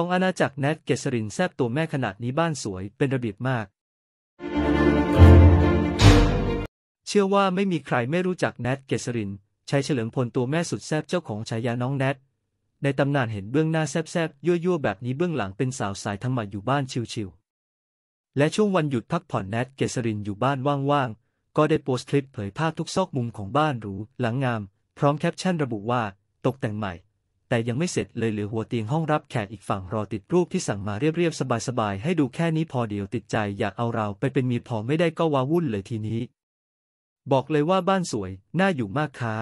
สองอาณาจักรแนทเกษรินแซบตัวแม่ขนาดนี้บ้านสวยเป็นระเบียบมาก เชื่อว่าไม่มีใครไม่รู้จักแนทเกษรินชัยเฉลิมพลตัวแม่สุดแซบเจ้าของฉายาน้องแนทในตำนานเห็นเบื้องหน้าแซบๆ ยั่วยั่วแบบนี้เบื้องหลังเป็นสาวสายธรรมะอยู่บ้านชิวๆและช่วงวันหยุดพักผ่อนแนทเกษรินอยู่บ้านว่างๆ ก็ได้โพสต์คลิปเผยภาพทุกซอกมุมของบ้านหรูหลังงามพร้อมแคปชั่น ระบุว่า ตกแต่งใหม่แต่ยังไม่เสร็จเลยเหลือหัวเตียงห้องรับแขกอีกฝั่งรอติดรูปที่สั่งมาเรียบๆสบายๆให้ดูแค่นี้พอเดี๋ยวติดใจอยากเอาเราไปเป็นมีพอไม่ได้ก็ว้าวุ่นเลยทีนี้ บอกเลยว่าบ้านสวย น่าอยู่มากค้า